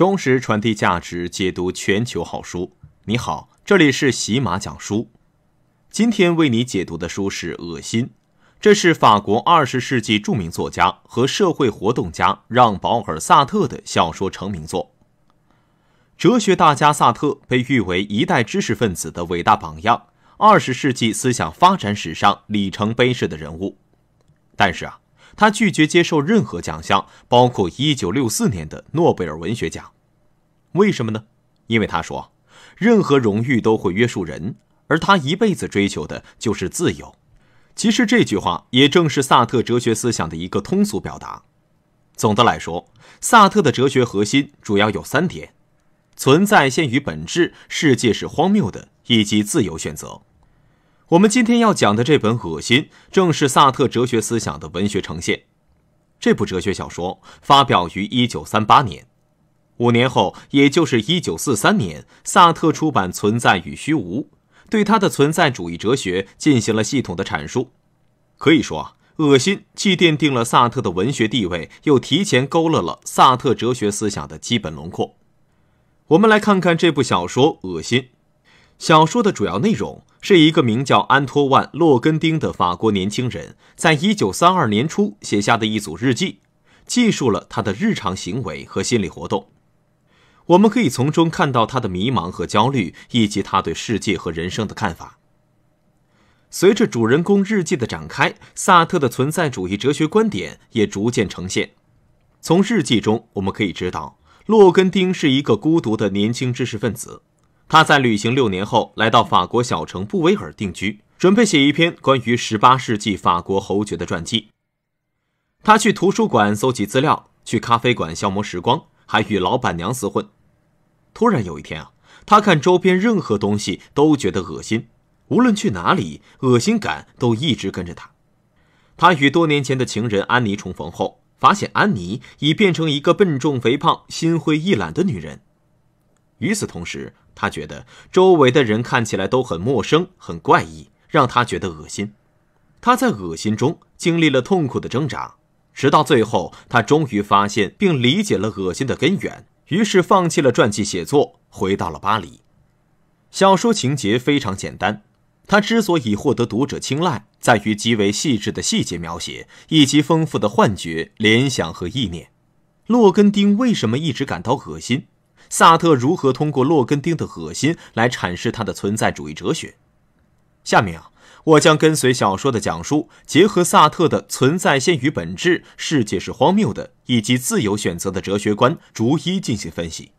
忠实传递价值，解读全球好书。你好，这里是喜马讲书。今天为你解读的书是《恶心》，这是法国二十世纪著名作家和社会活动家让·保尔·萨特的小说成名作。哲学大家萨特被誉为一代知识分子的伟大榜样，二十世纪思想发展史上里程碑式的人物。但是啊。他拒绝接受任何奖项，包括1964年的诺贝尔文学奖。为什么呢？因为他说，任何荣誉都会约束人，而他一辈子追求的就是自由。其实这句话也正是萨特哲学思想的一个通俗表达。总的来说，萨特的哲学核心主要有三点：存在先于本质，世界是荒谬的，以及自由选择。我们今天要讲的这本《恶心》，正是萨特哲学思想的文学呈现。这部哲学小说发表于1938年，五年后，也就是1943年，萨特出版《存在与虚无》，对他的存在主义哲学进行了系统的阐述。可以说啊，《恶心》既奠定了萨特的文学地位，又提前勾勒了萨特哲学思想的基本轮廓。我们来看看这部小说《恶心》。小说的主要内容。是一个名叫安托万·洛根丁的法国年轻人，在1932年初写下的一组日记，记述了他的日常行为和心理活动。我们可以从中看到他的迷茫和焦虑，以及他对世界和人生的看法。随着主人公日记的展开，萨特的存在主义哲学观点也逐渐呈现。从日记中，我们可以知道，洛根丁是一个孤独的年轻知识分子。他在旅行六年后，来到法国小城布维尔定居，准备写一篇关于十八世纪法国侯爵的传记。他去图书馆搜集资料，去咖啡馆消磨时光，还与老板娘厮混。突然有一天啊，他看周边任何东西都觉得恶心，无论去哪里，恶心感都一直跟着他。他与多年前的情人安妮重逢后，发现安妮已变成一个笨重、肥胖、心灰意懒的女人。与此同时，他觉得周围的人看起来都很陌生、很怪异，让他觉得恶心。他在恶心中经历了痛苦的挣扎，直到最后，他终于发现并理解了恶心的根源，于是放弃了传记写作，回到了巴黎。小说情节非常简单，他之所以获得读者青睐，在于极为细致的细节描写以及丰富的幻觉、联想和意念。洛根丁为什么一直感到恶心？萨特如何通过洛根丁的恶心来阐释他的存在主义哲学？下面啊，我将跟随小说的讲述，结合萨特的存在先于本质、世界是荒谬的以及自由选择的哲学观，逐一进行分析。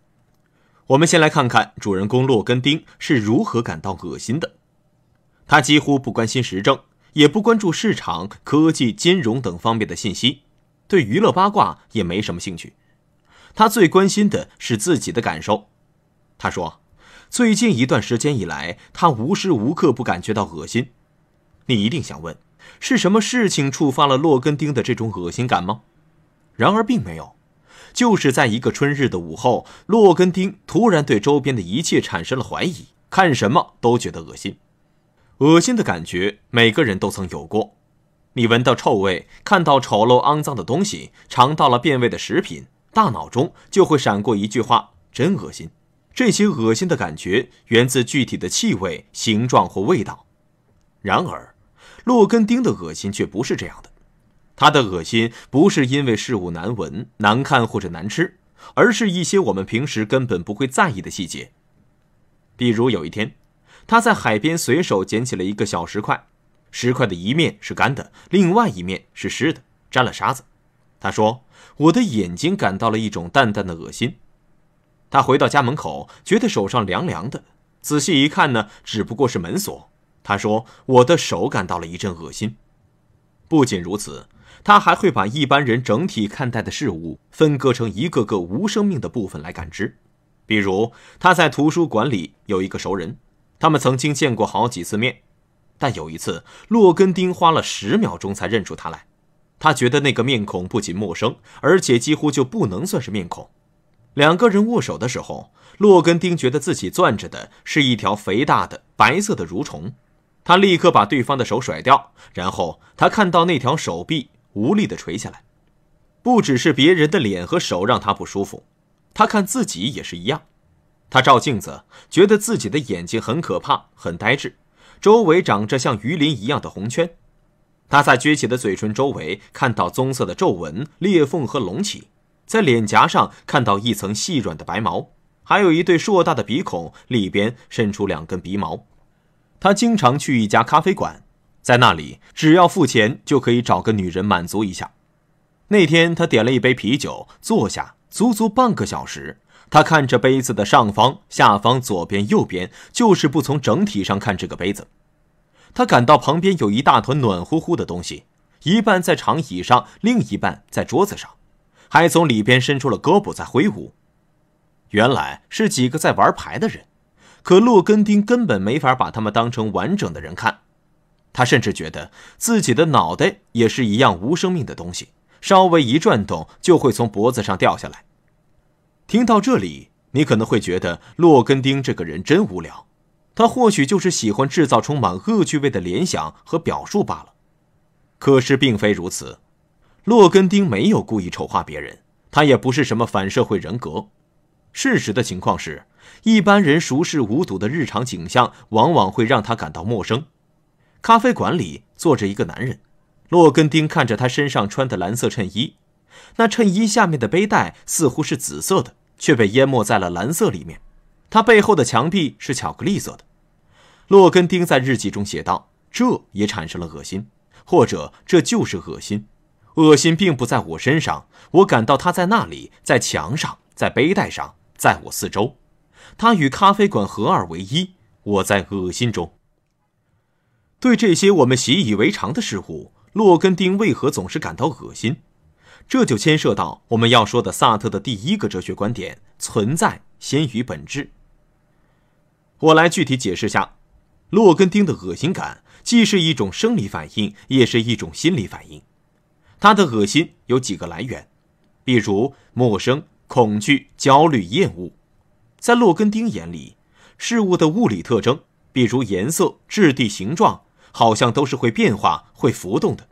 我们先来看看主人公洛根丁是如何感到恶心的。他几乎不关心时政，也不关注市场、科技、金融等方面的信息，对娱乐八卦也没什么兴趣。他最关心的是自己的感受。他说，最近一段时间以来，他无时无刻不感觉到恶心。你一定想问，是什么事情触发了洛根丁的这种恶心感吗？然而，并没有。就是在一个春日的午后，洛根丁突然对周边的一切产生了怀疑，看什么都觉得恶心。恶心的感觉，每个人都曾有过。你闻到臭味，看到丑陋肮脏的东西，尝到了变味的食品。大脑中就会闪过一句话：“真恶心。”这些恶心的感觉源自具体的气味、形状或味道。然而，洛根丁的恶心却不是这样的。他的恶心不是因为事物难闻、难看或者难吃，而是一些我们平时根本不会在意的细节。比如有一天，他在海边随手捡起了一个小石块，石块的一面是干的，另外一面是湿的，沾了沙子。他说。我的眼睛感到了一种淡淡的恶心。他回到家门口，觉得手上凉凉的。仔细一看呢，只不过是门锁。他说：“我的手感到了一阵恶心。”不仅如此，他还会把一般人整体看待的事物分割成一个个无生命的部分来感知。比如，他在图书馆里有一个熟人，他们曾经见过好几次面，但有一次，洛根丁花了十秒钟才认出他来。他觉得那个面孔不仅陌生，而且几乎就不能算是面孔。两个人握手的时候，洛根丁觉得自己攥着的是一条肥大的白色的蠕虫。他立刻把对方的手甩掉，然后他看到那条手臂无力地垂下来。不只是别人的脸和手让他不舒服，他看自己也是一样。他照镜子，觉得自己的眼睛很可怕，很呆滞，周围长着像鱼鳞一样的红圈。他在撅起的嘴唇周围看到棕色的皱纹、裂缝和隆起，在脸颊上看到一层细软的白毛，还有一对硕大的鼻孔里边伸出两根鼻毛。他经常去一家咖啡馆，在那里只要付钱就可以找个女人满足一下。那天他点了一杯啤酒，坐下足足半个小时。他看着杯子的上方、下方、左边、右边，就是不从整体上看这个杯子。他感到旁边有一大团暖乎乎的东西，一半在长椅上，另一半在桌子上，还从里边伸出了胳膊在挥舞。原来是几个在玩牌的人，可洛根丁根本没法把他们当成完整的人看。他甚至觉得自己的脑袋也是一样无生命的东西，稍微一转动就会从脖子上掉下来。听到这里，你可能会觉得洛根丁这个人真无聊。他或许就是喜欢制造充满恶趣味的联想和表述罢了，可是并非如此。洛根丁没有故意丑化别人，他也不是什么反社会人格。事实的情况是，一般人熟视无睹的日常景象，往往会让他感到陌生。咖啡馆里坐着一个男人，洛根丁看着他身上穿的蓝色衬衣，那衬衣下面的背带似乎是紫色的，却被淹没在了蓝色里面。它背后的墙壁是巧克力色的。洛根丁在日记中写道：“这也产生了恶心，或者这就是恶心。恶心并不在我身上，我感到它在那里，在墙上，在背带上，在我四周。它与咖啡馆合二为一。我在恶心中。”对这些我们习以为常的事物，洛根丁为何总是感到恶心？这就牵涉到我们要说的萨特的第一个哲学观点：存在先于本质。我来具体解释下，洛根丁的恶心感既是一种生理反应，也是一种心理反应。他的恶心有几个来源，比如陌生、恐惧、焦虑、厌恶。在洛根丁眼里，事物的物理特征，比如颜色、质地、形状，好像都是会变化、会浮动的。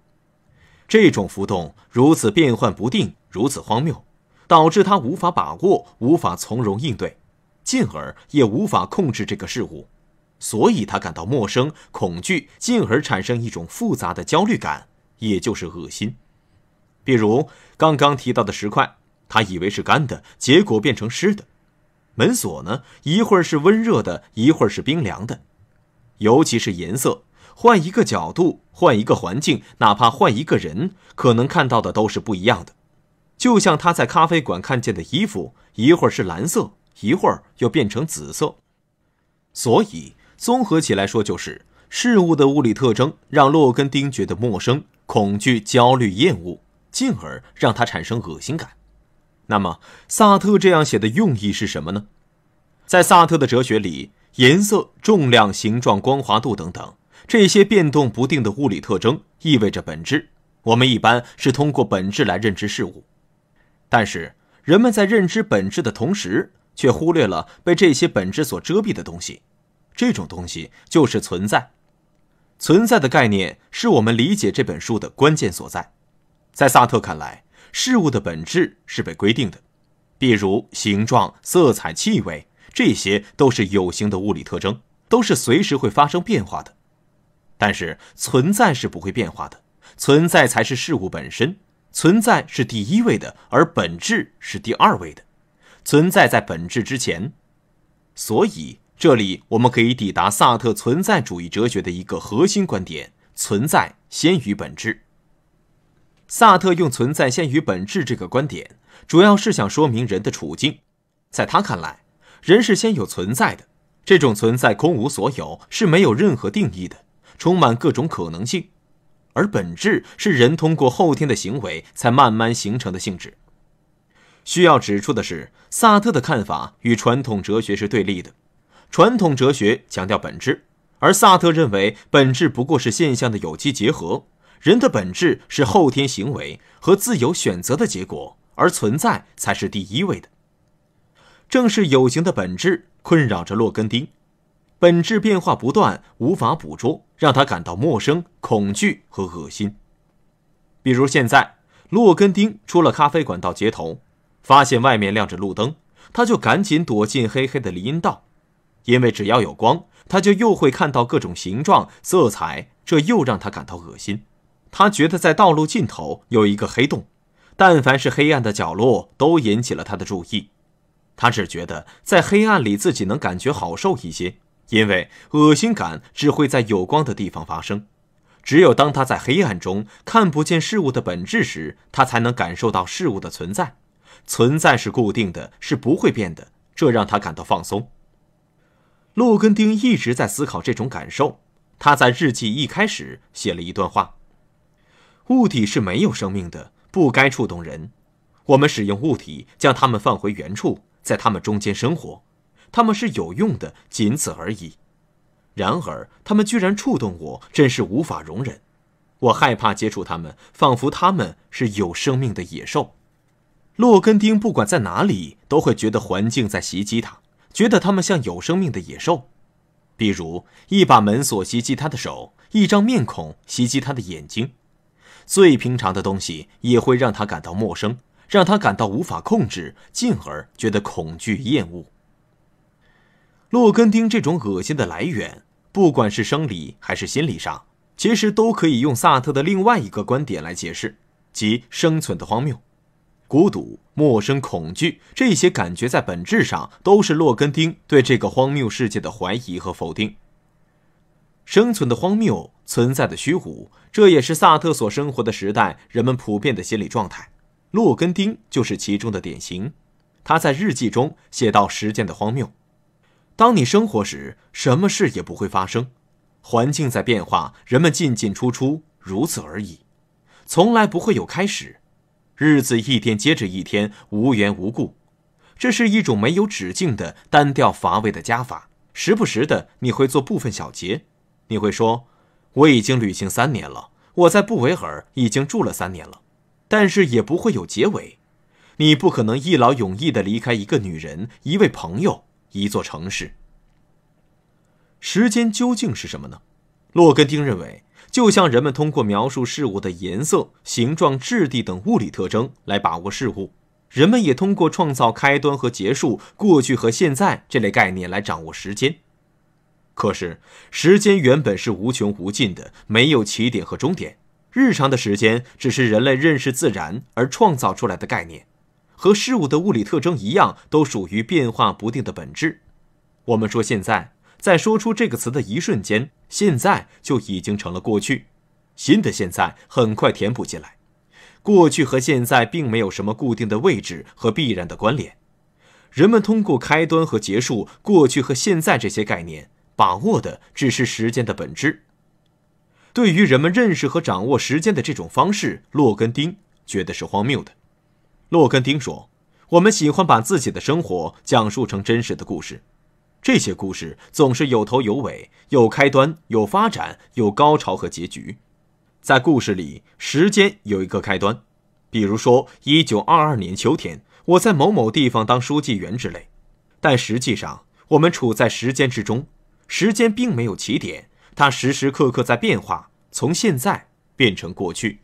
这种浮动如此变幻不定，如此荒谬，导致他无法把握，无法从容应对。进而也无法控制这个事物，所以他感到陌生、恐惧，进而产生一种复杂的焦虑感，也就是恶心。比如刚刚提到的石块，他以为是干的，结果变成湿的；门锁呢，一会儿是温热的，一会儿是冰凉的。尤其是颜色，换一个角度，换一个环境，哪怕换一个人，可能看到的都是不一样的。就像他在咖啡馆看见的衣服，一会儿是蓝色。一会儿又变成紫色，所以综合起来说，就是事物的物理特征让洛根丁觉得陌生、恐惧、焦虑、厌恶，进而让他产生恶心感。那么，萨特这样写的用意是什么呢？在萨特的哲学里，颜色、重量、形状、光滑度等等这些变动不定的物理特征意味着本质。我们一般是通过本质来认知事物，但是人们在认知本质的同时。却忽略了被这些本质所遮蔽的东西，这种东西就是存在。存在的概念是我们理解这本书的关键所在。在萨特看来，事物的本质是被规定的，比如形状、色彩、气味，这些都是有形的物理特征，都是随时会发生变化的。但是存在是不会变化的，存在才是事物本身，存在是第一位的，而本质是第二位的。存在在本质之前，所以这里我们可以抵达萨特存在主义哲学的一个核心观点：存在先于本质。萨特用“存在先于本质”这个观点，主要是想说明人的处境。在他看来，人是先有存在的，这种存在空无所有，是没有任何定义的，充满各种可能性；而本质是人通过后天的行为才慢慢形成的性质。需要指出的是，萨特的看法与传统哲学是对立的。传统哲学强调本质，而萨特认为本质不过是现象的有机结合。人的本质是后天行为和自由选择的结果，而存在才是第一位的。正是有形的本质困扰着洛根丁，本质变化不断，无法捕捉，让他感到陌生、恐惧和恶心。比如现在，洛根丁出了咖啡馆，到街头。发现外面亮着路灯，他就赶紧躲进黑黑的林荫道，因为只要有光，他就又会看到各种形状、色彩，这又让他感到恶心。他觉得在道路尽头有一个黑洞，但凡是黑暗的角落，都引起了他的注意。他只觉得在黑暗里自己能感觉好受一些，因为恶心感只会在有光的地方发生。只有当他在黑暗中看不见事物的本质时，他才能感受到事物的存在。存在是固定的，是不会变的，这让他感到放松。洛根丁一直在思考这种感受。他在日记一开始写了一段话：“物体是没有生命的，不该触动人。我们使用物体，将它们放回原处，在它们中间生活。它们是有用的，仅此而已。然而，它们居然触动我，真是无法容忍。我害怕接触它们，仿佛它们是有生命的野兽。”洛根丁不管在哪里都会觉得环境在袭击他，觉得他们像有生命的野兽，比如一把门锁袭击他的手，一张面孔袭击他的眼睛，最平常的东西也会让他感到陌生，让他感到无法控制，进而觉得恐惧厌恶。洛根丁这种恶心的来源，不管是生理还是心理上，其实都可以用萨特的另外一个观点来解释，即生存的荒谬。孤独、陌生、恐惧，这些感觉在本质上都是洛根丁对这个荒谬世界的怀疑和否定。生存的荒谬，存在的虚无，这也是萨特所生活的时代人们普遍的心理状态。洛根丁就是其中的典型。他在日记中写到：“时间的荒谬，当你生活时，什么事也不会发生，环境在变化，人们进进出出，如此而已，从来不会有开始。”日子一天接着一天，无缘无故，这是一种没有止境的单调乏味的加法。时不时的，你会做部分小结，你会说：“我已经旅行三年了，我在布维尔已经住了三年了。”但是也不会有结尾，你不可能一劳永逸的离开一个女人、一位朋友、一座城市。时间究竟是什么呢？洛根丁认为。就像人们通过描述事物的颜色、形状、质地等物理特征来把握事物，人们也通过创造开端和结束、过去和现在这类概念来掌握时间。可是，时间原本是无穷无尽的，没有起点和终点。日常的时间只是人类认识自然而创造出来的概念，和事物的物理特征一样，都属于变化不定的本质。我们说现在。在说出这个词的一瞬间，现在就已经成了过去。新的现在很快填补进来。过去和现在并没有什么固定的位置和必然的关联。人们通过开端和结束，过去和现在这些概念把握的只是时间的本质。对于人们认识和掌握时间的这种方式，洛根丁觉得是荒谬的。洛根丁说：“我们喜欢把自己的生活讲述成真实的故事。”这些故事总是有头有尾，有开端，有发展，有高潮和结局。在故事里，时间有一个开端，比如说一九二二年秋天，我在某某地方当书记员之类。但实际上，我们处在时间之中，时间并没有起点，它时时刻刻在变化，从现在变成过去。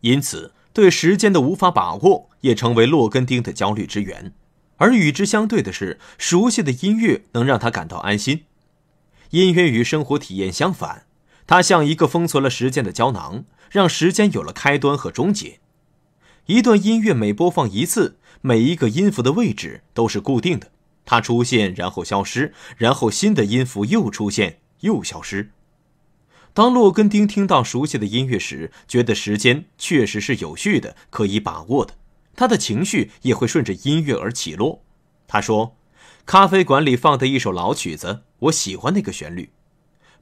因此，对时间的无法把握，也成为洛根丁的焦虑之源。而与之相对的是，熟悉的音乐能让他感到安心。音乐与生活体验相反，它像一个封存了时间的胶囊，让时间有了开端和终结。一段音乐每播放一次，每一个音符的位置都是固定的，它出现然后消失，然后新的音符又出现又消失。当洛根丁听到熟悉的音乐时，觉得时间确实是有序的，可以把握的。他的情绪也会顺着音乐而起落。他说：“咖啡馆里放的一首老曲子，我喜欢那个旋律。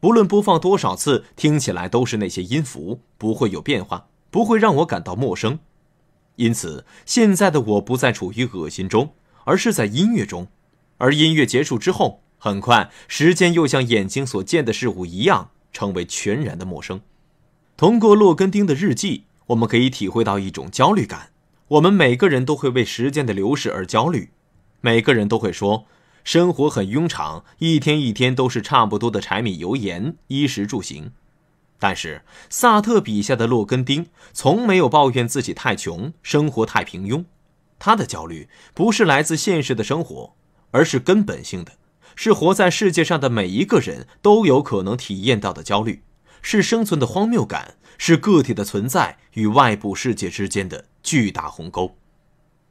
不论播放多少次，听起来都是那些音符，不会有变化，不会让我感到陌生。因此，现在的我不再处于恶心中，而是在音乐中。而音乐结束之后，很快时间又像眼睛所见的事物一样，成为全然的陌生。”通过洛根丁的日记，我们可以体会到一种焦虑感。我们每个人都会为时间的流逝而焦虑，每个人都会说生活很庸常，一天一天都是差不多的柴米油盐、衣食住行。但是萨特笔下的洛根丁从没有抱怨自己太穷，生活太平庸。他的焦虑不是来自现实的生活，而是根本性的，是活在世界上的每一个人都有可能体验到的焦虑，是生存的荒谬感，是个体的存在与外部世界之间的。巨大鸿沟，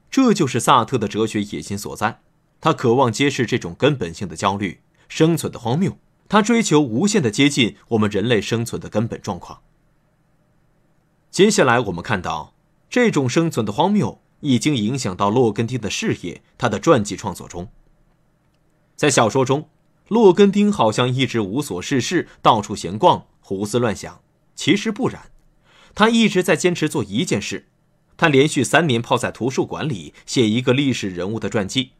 这就是萨特的哲学野心所在。他渴望揭示这种根本性的焦虑、生存的荒谬。他追求无限的接近我们人类生存的根本状况。接下来，我们看到这种生存的荒谬已经影响到洛根汀的事业，他的传记创作中。在小说中，洛根汀好像一直无所事事，到处闲逛，胡思乱想。其实不然，他一直在坚持做一件事。他连续三年泡在图书馆里写一个历史人物的传记。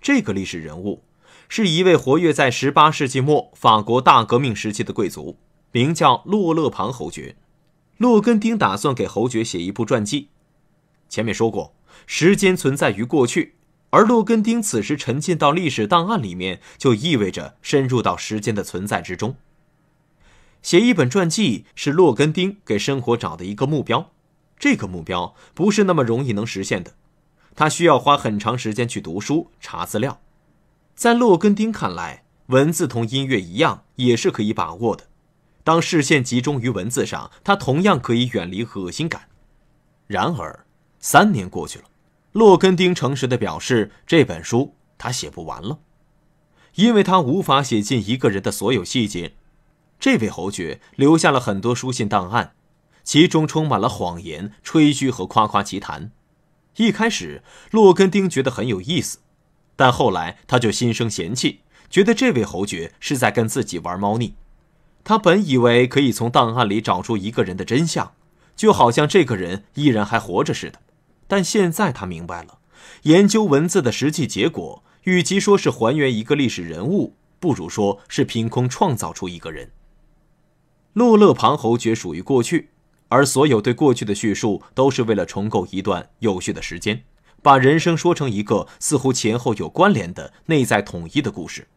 这个历史人物是一位活跃在十八世纪末法国大革命时期的贵族，名叫洛勒庞侯爵。洛根丁打算给侯爵写一部传记。前面说过，时间存在于过去，而洛根丁此时沉浸到历史档案里面，就意味着深入到时间的存在之中。写一本传记是洛根丁给生活找的一个目标。这个目标不是那么容易能实现的，他需要花很长时间去读书查资料。在洛根丁看来，文字同音乐一样也是可以把握的。当视线集中于文字上，他同样可以远离恶心感。然而，三年过去了，洛根丁诚实地表示，这本书他写不完了，因为他无法写进一个人的所有细节。这位侯爵留下了很多书信档案。其中充满了谎言、吹嘘和夸夸其谈。一开始，洛根丁觉得很有意思，但后来他就心生嫌弃，觉得这位侯爵是在跟自己玩猫腻。他本以为可以从档案里找出一个人的真相，就好像这个人依然还活着似的，但现在他明白了，研究文字的实际结果，与其说是还原一个历史人物，不如说是凭空创造出一个人。洛勒庞侯爵属于过去。而所有对过去的叙述，都是为了重构一段有序的时间，把人生说成一个似乎前后有关联的内在统一的故事。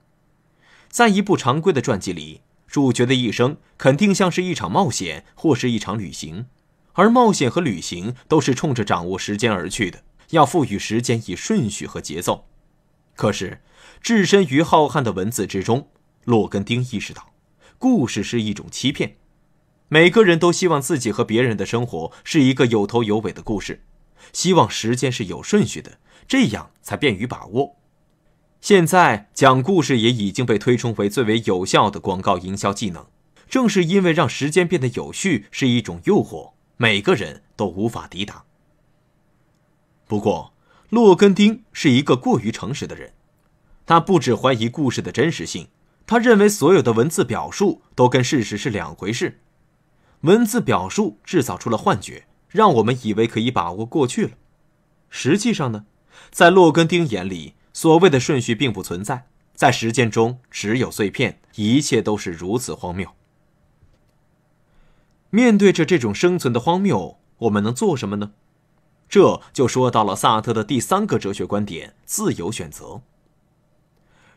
在一部常规的传记里，主角的一生肯定像是一场冒险或是一场旅行，而冒险和旅行都是冲着掌握时间而去的，要赋予时间以顺序和节奏。可是，置身于浩瀚的文字之中，洛根丁意识到，故事是一种欺骗。每个人都希望自己和别人的生活是一个有头有尾的故事，希望时间是有顺序的，这样才便于把握。现在讲故事也已经被推崇为最为有效的广告营销技能。正是因为让时间变得有序是一种诱惑，每个人都无法抵挡。不过，洛根丁是一个过于诚实的人，他不止怀疑故事的真实性，他认为所有的文字表述都跟事实是两回事。文字表述制造出了幻觉，让我们以为可以把握过去了。实际上呢，在洛根丁眼里，所谓的顺序并不存在，在实践中只有碎片，一切都是如此荒谬。面对着这种生存的荒谬，我们能做什么呢？这就说到了萨特的第三个哲学观点——自由选择。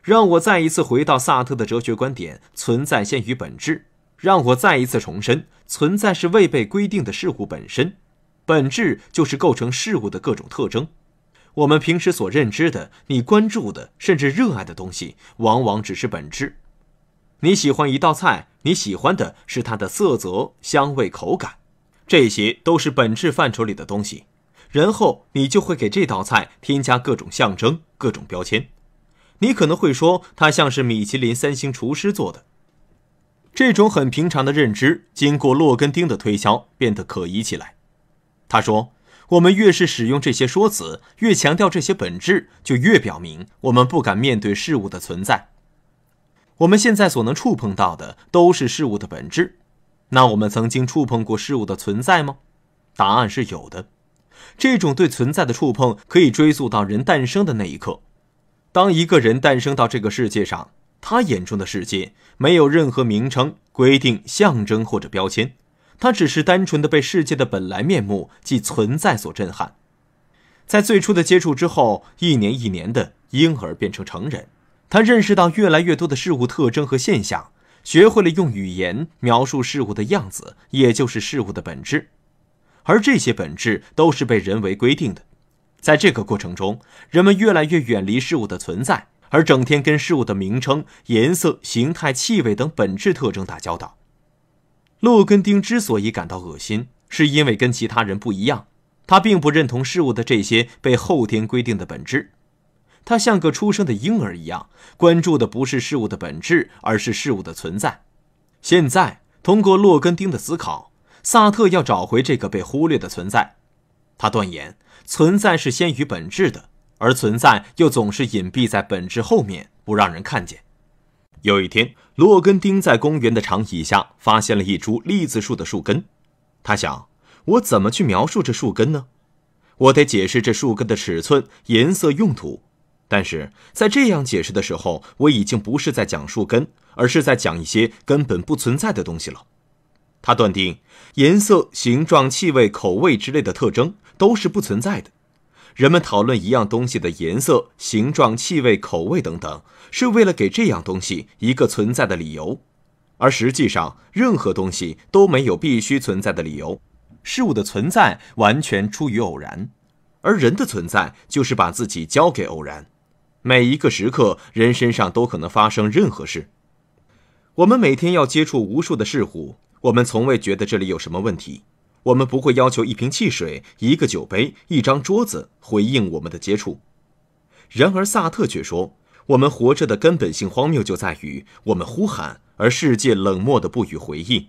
让我再一次回到萨特的哲学观点：存在先于本质。让我再一次重申，存在是未被规定的事物本身，本质就是构成事物的各种特征。我们平时所认知的、你关注的，甚至热爱的东西，往往只是本质。你喜欢一道菜，你喜欢的是它的色泽、香味、口感，这些都是本质范畴里的东西。然后你就会给这道菜添加各种象征、各种标签。你可能会说，它像是米其林三星厨师做的。这种很平常的认知，经过洛根丁的推销，变得可疑起来。他说：“我们越是使用这些说辞，越强调这些本质，就越表明我们不敢面对事物的存在。我们现在所能触碰到的，都是事物的本质。那我们曾经触碰过事物的存在吗？答案是有的。这种对存在的触碰，可以追溯到人诞生的那一刻。当一个人诞生到这个世界上。”他眼中的世界没有任何名称规定、象征或者标签，他只是单纯的被世界的本来面目即存在所震撼。在最初的接触之后，一年一年的婴儿变成成人，他认识到越来越多的事物特征和现象，学会了用语言描述事物的样子，也就是事物的本质。而这些本质都是被人为规定的。在这个过程中，人们越来越远离事物的存在。而整天跟事物的名称、颜色、形态、气味等本质特征打交道，洛根丁之所以感到恶心，是因为跟其他人不一样，他并不认同事物的这些被后天规定的本质。他像个出生的婴儿一样，关注的不是事物的本质，而是事物的存在。现在，通过洛根丁的思考，萨特要找回这个被忽略的存在。他断言，存在是先于本质的。而存在又总是隐蔽在本质后面，不让人看见。有一天，洛根丁在公园的长椅下发现了一株栗子树的树根。他想：我怎么去描述这树根呢？我得解释这树根的尺寸、颜色、用途。但是在这样解释的时候，我已经不是在讲树根，而是在讲一些根本不存在的东西了。他断定，颜色、形状、气味、口味之类的特征都是不存在的。人们讨论一样东西的颜色、形状、气味、口味等等，是为了给这样东西一个存在的理由，而实际上，任何东西都没有必须存在的理由。事物的存在完全出于偶然，而人的存在就是把自己交给偶然。每一个时刻，人身上都可能发生任何事。我们每天要接触无数的事物，我们从未觉得这里有什么问题。我们不会要求一瓶汽水、一个酒杯、一张桌子回应我们的接触。然而，萨特却说，我们活着的根本性荒谬就在于我们呼喊，而世界冷漠的不予回应。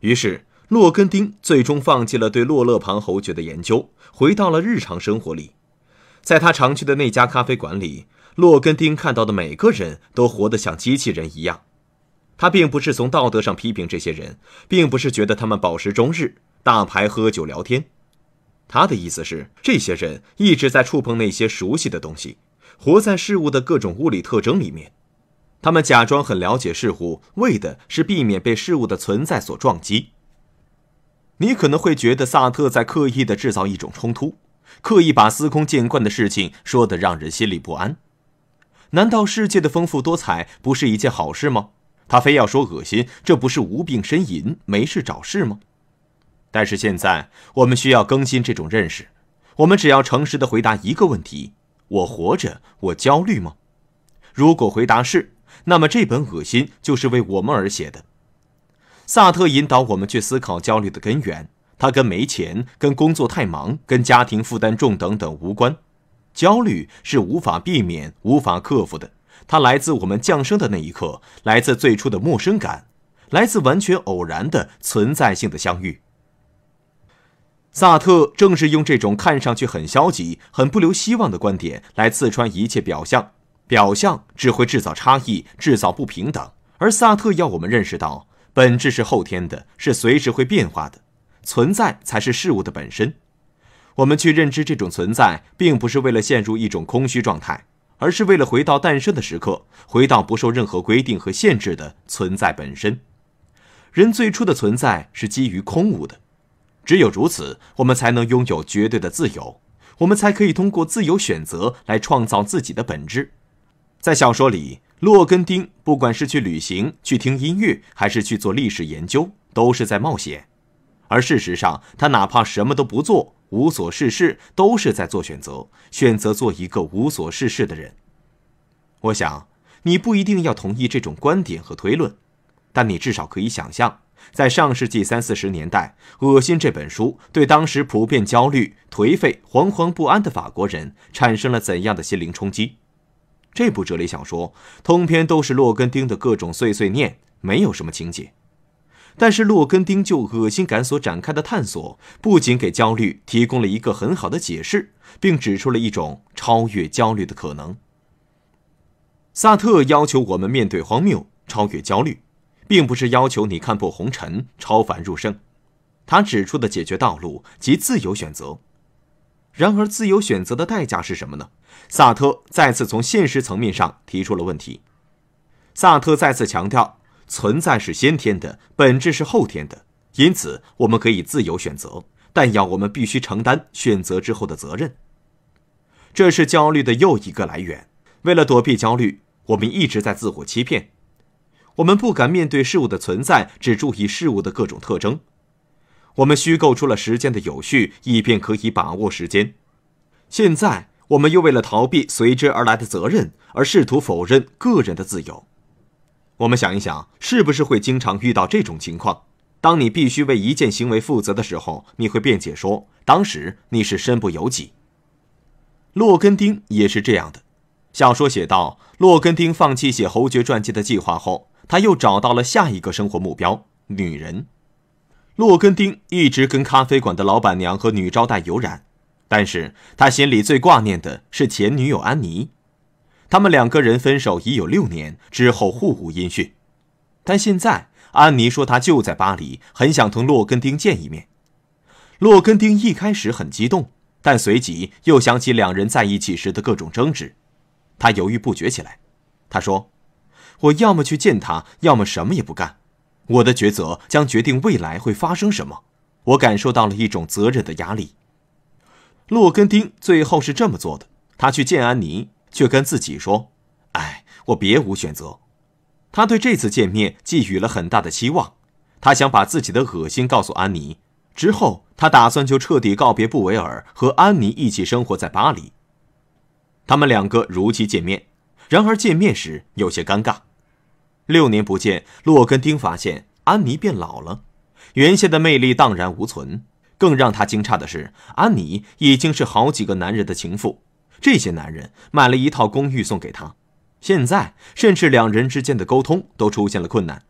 于是，洛根丁最终放弃了对洛勒庞侯爵的研究，回到了日常生活里。在他常去的那家咖啡馆里，洛根丁看到的每个人都活得像机器人一样。他并不是从道德上批评这些人，并不是觉得他们饱食终日。大牌喝酒聊天，他的意思是，这些人一直在触碰那些熟悉的东西，活在事物的各种物理特征里面。他们假装很了解事物，为的是避免被事物的存在所撞击。你可能会觉得萨特在刻意的制造一种冲突，刻意把司空见惯的事情说得让人心里不安。难道世界的丰富多彩不是一件好事吗？他非要说恶心，这不是无病呻吟、没事找事吗？但是现在我们需要更新这种认识。我们只要诚实的回答一个问题：我活着，我焦虑吗？如果回答是，那么这本恶心就是为我们而写的。萨特引导我们去思考焦虑的根源，它跟没钱、跟工作太忙、跟家庭负担重等等无关。焦虑是无法避免、无法克服的。它来自我们降生的那一刻，来自最初的陌生感，来自完全偶然的存在性的相遇。萨特正是用这种看上去很消极、很不留希望的观点来刺穿一切表象，表象只会制造差异、制造不平等，而萨特要我们认识到，本质是后天的，是随时会变化的，存在才是事物的本身。我们去认知这种存在，并不是为了陷入一种空虚状态，而是为了回到诞生的时刻，回到不受任何规定和限制的存在本身。人最初的存在是基于空无的。只有如此，我们才能拥有绝对的自由，我们才可以通过自由选择来创造自己的本质。在小说里，洛根丁不管是去旅行、去听音乐，还是去做历史研究，都是在冒险。而事实上，他哪怕什么都不做、无所事事，都是在做选择，选择做一个无所事事的人。我想，你不一定要同意这种观点和推论，但你至少可以想象。在上世纪三四十年代，《恶心》这本书对当时普遍焦虑、颓废、惶惶不安的法国人产生了怎样的心灵冲击？这部哲理小说通篇都是洛根丁的各种碎碎念，没有什么情节。但是，洛根丁就恶心感所展开的探索，不仅给焦虑提供了一个很好的解释，并指出了一种超越焦虑的可能。萨特要求我们面对荒谬，超越焦虑。并不是要求你看破红尘、超凡入圣，他指出的解决道路即自由选择。然而，自由选择的代价是什么呢？萨特再次从现实层面上提出了问题。萨特再次强调，存在是先天的，本质是后天的，因此我们可以自由选择，但要我们必须承担选择之后的责任。这是焦虑的又一个来源。为了躲避焦虑，我们一直在自我欺骗。我们不敢面对事物的存在，只注意事物的各种特征。我们虚构出了时间的有序，以便可以把握时间。现在，我们又为了逃避随之而来的责任，而试图否认个人的自由。我们想一想，是不是会经常遇到这种情况？当你必须为一件行为负责的时候，你会辩解说当时你是身不由己。洛根丁也是这样的。小说写道：洛根丁放弃写侯爵传记的计划后。他又找到了下一个生活目标——女人。洛根丁一直跟咖啡馆的老板娘和女招待有染，但是他心里最挂念的是前女友安妮。他们两个人分手已有六年，之后互无音讯。但现在安妮说她就在巴黎，很想同洛根丁见一面。洛根丁一开始很激动，但随即又想起两人在一起时的各种争执，他犹豫不决起来。他说。我要么去见他，要么什么也不干。我的抉择将决定未来会发生什么。我感受到了一种责任的压力。洛根丁最后是这么做的：他去见安妮，却跟自己说：“哎，我别无选择。”他对这次见面寄予了很大的期望。他想把自己的恶心告诉安妮，之后他打算就彻底告别布维尔，和安妮一起生活在巴黎。他们两个如期见面，然而见面时有些尴尬。六年不见，洛根丁发现安妮变老了，原先的魅力荡然无存。更让他惊诧的是，安妮已经是好几个男人的情妇，这些男人买了一套公寓送给她。现在，甚至两人之间的沟通都出现了困难。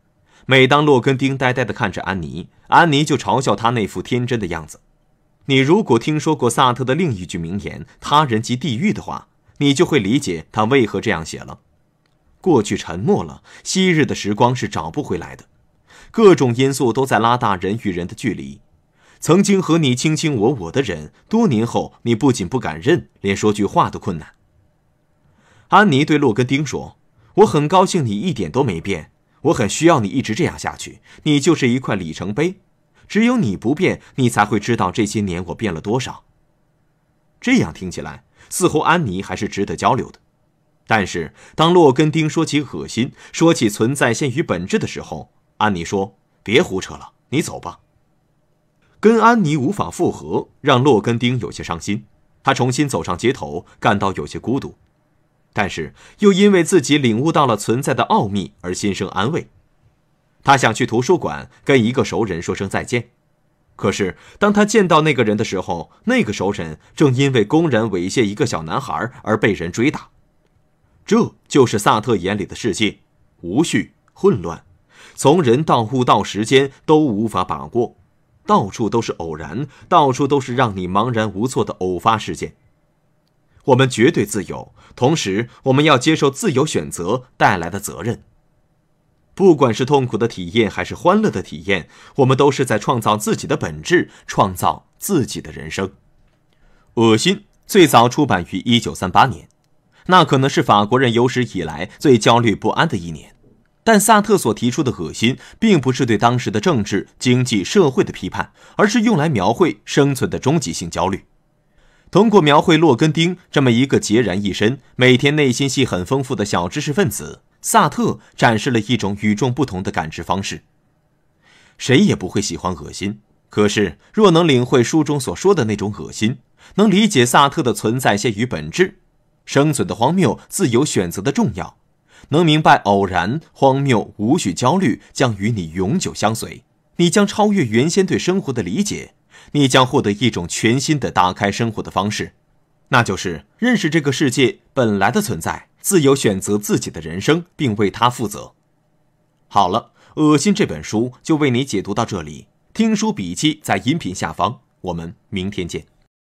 每当洛根丁呆呆地看着安妮，安妮就嘲笑他那副天真的样子。你如果听说过萨特的另一句名言“他人即地狱”的话，你就会理解他为何这样写了。过去沉默了，昔日的时光是找不回来的。各种因素都在拉大人与人的距离。曾经和你卿卿我我的人，多年后你不仅不敢认，连说句话都困难。安妮对洛根丁说：“我很高兴你一点都没变，我很需要你一直这样下去。你就是一块里程碑，只有你不变，你才会知道这些年我变了多少。”这样听起来，似乎安妮还是值得交流的。但是当洛根丁说起恶心、说起存在先于本质的时候，安妮说：“别胡扯了，你走吧。”跟安妮无法复合，让洛根丁有些伤心。他重新走上街头，感到有些孤独，但是又因为自己领悟到了存在的奥秘而心生安慰。他想去图书馆跟一个熟人说声再见，可是当他见到那个人的时候，那个熟人正因为公然猥亵一个小男孩而被人追打。这就是萨特眼里的世界，无序、混乱，从人到物到时间都无法把握，到处都是偶然，到处都是让你茫然无措的偶发事件。我们绝对自由，同时我们要接受自由选择带来的责任。不管是痛苦的体验还是欢乐的体验，我们都是在创造自己的本质，创造自己的人生。《恶心》最早出版于1938年。那可能是法国人有史以来最焦虑不安的一年，但萨特所提出的“恶心”并不是对当时的政治、经济、社会的批判，而是用来描绘生存的终极性焦虑。通过描绘洛根丁这么一个孑然一身、每天内心戏很丰富的小知识分子，萨特展示了一种与众不同的感知方式。谁也不会喜欢恶心，可是若能领会书中所说的那种恶心，能理解萨特的存在先于本质。生存的荒谬，自由选择的重要，能明白偶然、荒谬无需焦虑，将与你永久相随。你将超越原先对生活的理解，你将获得一种全新的打开生活的方式，那就是认识这个世界本来的存在，自由选择自己的人生，并为它负责。好了，恶心这本书就为你解读到这里，听书笔记在音频下方，我们明天见。